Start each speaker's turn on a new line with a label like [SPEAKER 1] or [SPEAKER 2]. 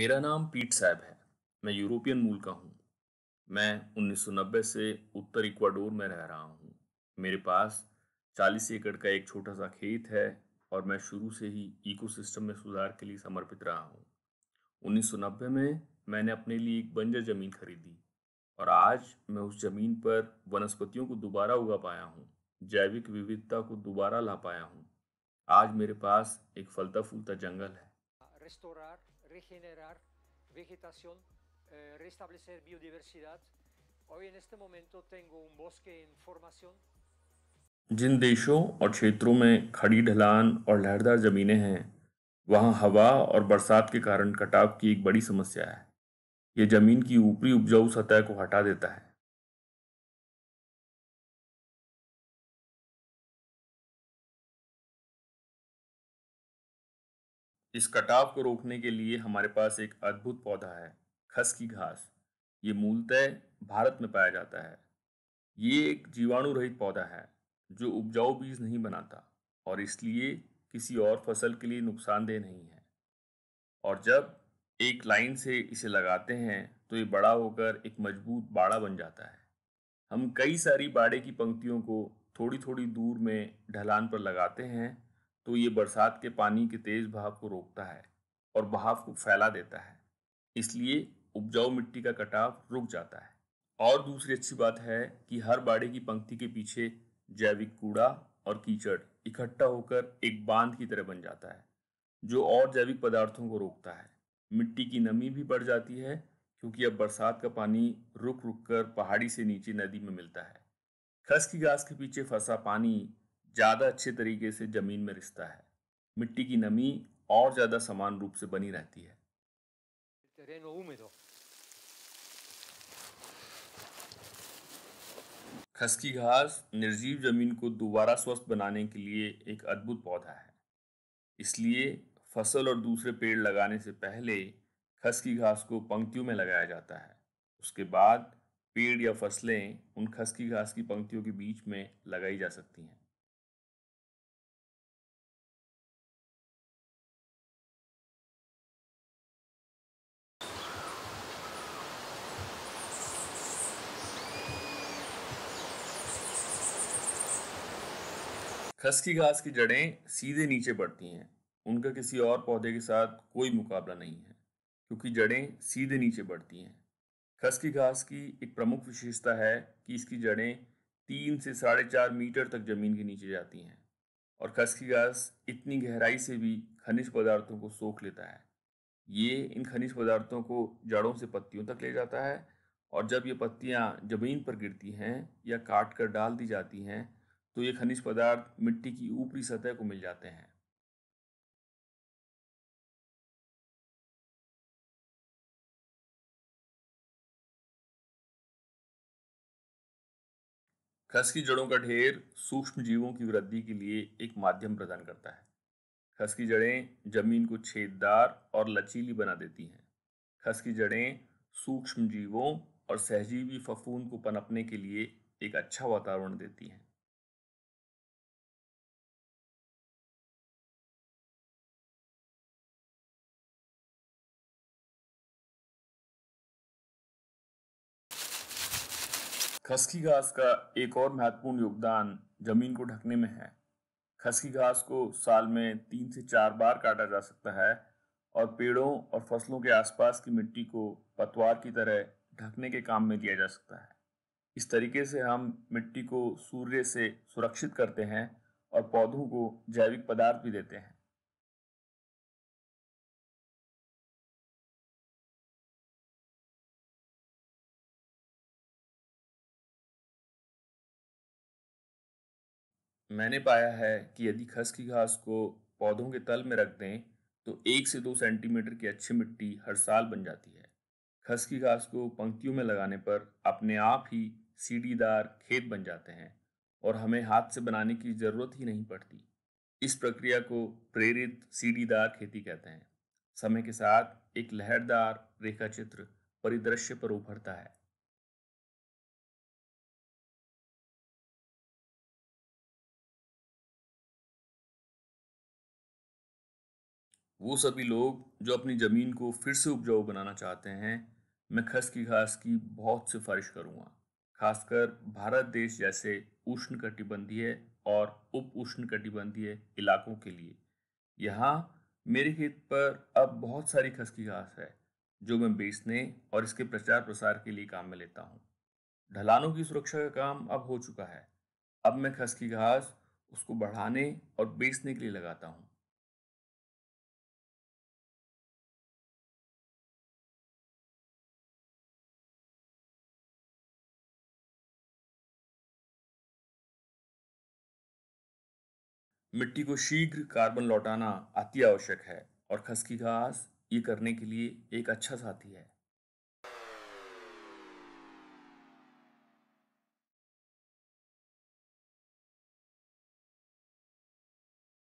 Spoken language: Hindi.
[SPEAKER 1] मेरा नाम पीट साहब है मैं यूरोपियन मूल का हूँ मैं 1990 से उत्तर इक्वाडोर में रह रहा हूँ मेरे पास 40 एकड़ का एक छोटा सा खेत है और मैं शुरू से ही इकोसिस्टम में सुधार के लिए समर्पित रहा हूँ 1990 में मैंने अपने लिए एक बंजर ज़मीन खरीदी और आज मैं उस ज़मीन पर वनस्पतियों को दोबारा उगा पाया हूँ जैविक विविधता को दोबारा ला पाया हूँ आज मेरे पास एक फलता फूलता जंगल
[SPEAKER 2] है restaurar, regenerar vegetación, eh, restablecer biodiversidad. Hoy en este momento tengo un bosque en formación.
[SPEAKER 1] जिन देशों और क्षेत्रों में खड़ी ढलान और लहरदार ज़मीनें हैं वहाँ हवा और बरसात के कारण कटाव की एक बड़ी
[SPEAKER 2] समस्या है ये ज़मीन की ऊपरी उपजाऊ सतह को हटा देता है इस कटाव को रोकने के लिए हमारे पास एक
[SPEAKER 1] अद्भुत पौधा है खस की घास ये मूलतः भारत में पाया जाता है ये एक जीवाणु रहित पौधा है जो उपजाऊ बीज नहीं बनाता और इसलिए किसी और फसल के लिए नुकसानदेह नहीं है और जब एक लाइन से इसे लगाते हैं तो ये बड़ा होकर एक मजबूत बाड़ा बन जाता है हम कई सारी बाड़े की पंक्तियों को थोड़ी थोड़ी दूर में ढलान पर लगाते हैं तो ये बरसात के पानी के तेज बहाव को रोकता है और बहाव को फैला देता है इसलिए उपजाऊ मिट्टी का कटाव रुक जाता है और दूसरी अच्छी बात है कि हर बाड़े की पंक्ति के पीछे जैविक कूड़ा और कीचड़ इकट्ठा होकर एक बांध की तरह बन जाता है जो और जैविक पदार्थों को रोकता है मिट्टी की नमी भी बढ़ जाती है क्योंकि अब बरसात का पानी रुक रुक कर पहाड़ी से नीचे नदी में मिलता है खस की घास के पीछे फंसा पानी ज़्यादा अच्छे तरीके से ज़मीन में रिश्ता है मिट्टी की नमी और ज़्यादा समान रूप से बनी रहती है तो। खसकी घास निर्जीव जमीन को दोबारा स्वस्थ बनाने के लिए एक अद्भुत पौधा है इसलिए फसल और दूसरे पेड़ लगाने से पहले खसकी घास को पंक्तियों में लगाया जाता है उसके बाद पेड़ या फसलें उन
[SPEAKER 2] खसकी घास की पंक्तियों के बीच में लगाई जा सकती हैं
[SPEAKER 1] खसकी घास की जड़ें सीधे नीचे बढ़ती हैं उनका किसी और पौधे के साथ कोई मुकाबला नहीं है क्योंकि जड़ें सीधे नीचे बढ़ती हैं खसकी घास की एक प्रमुख विशेषता है कि इसकी जड़ें तीन से साढ़े चार मीटर तक ज़मीन के नीचे जाती हैं और खसकी घास इतनी गहराई से भी खनिज पदार्थों को सोख लेता है ये इन खनिज पदार्थों को जड़ों से पत्तियों तक ले जाता है और जब ये पत्तियाँ ज़मीन पर गिरती हैं या काट कर डाल दी जाती हैं तो ये खनिज पदार्थ मिट्टी की ऊपरी सतह को मिल जाते
[SPEAKER 2] हैं खस की जड़ों का ढेर सूक्ष्म जीवों की वृद्धि के लिए एक माध्यम प्रदान
[SPEAKER 1] करता है खस की जड़ें जमीन को छेददार और लचीली बना देती हैं खस की जड़ें सूक्ष्म जीवों और सहजीवी फफून को पनपने के लिए
[SPEAKER 2] एक अच्छा वातावरण देती हैं खसकी
[SPEAKER 1] घास का एक और महत्वपूर्ण योगदान जमीन को ढकने में है खसकी घास को साल में तीन से चार बार काटा जा सकता है और पेड़ों और फसलों के आसपास की मिट्टी को पतवार की तरह ढकने के काम में दिया जा सकता है इस तरीके से हम मिट्टी को सूर्य से सुरक्षित करते हैं और पौधों को जैविक
[SPEAKER 2] पदार्थ भी देते हैं मैंने पाया है कि यदि खस की घास
[SPEAKER 1] को पौधों के तल में रख दें तो एक से दो सेंटीमीटर की अच्छी मिट्टी हर साल बन जाती है खस की घास को पंक्तियों में लगाने पर अपने आप ही सीढ़ीदार खेत बन जाते हैं और हमें हाथ से बनाने की ज़रूरत ही नहीं पड़ती इस प्रक्रिया को प्रेरित सीढ़ीदार खेती कहते हैं समय के साथ एक लहरदार
[SPEAKER 2] रेखा चित्र परिदृश्य पर उभरता है वो सभी लोग जो अपनी ज़मीन को फिर से उपजाऊ
[SPEAKER 1] बनाना चाहते हैं मैं खस की घास की बहुत सिफारिश करूँगा खासकर भारत देश जैसे उष्ण कटिबंधीय और उप उष्ण कटिबंधीय इलाकों के लिए यहाँ मेरे खेत पर अब बहुत सारी खस की घास है जो मैं बेचने और इसके प्रचार प्रसार के लिए काम में लेता हूँ ढलानों की सुरक्षा का
[SPEAKER 2] काम अब हो चुका है अब मैं खस की घास उसको बढ़ाने और बेचने के लिए लगाता हूँ मिट्टी को शीघ्र
[SPEAKER 1] कार्बन लौटाना अति आवश्यक है और खसकी घास ये करने के लिए एक अच्छा
[SPEAKER 2] साथी है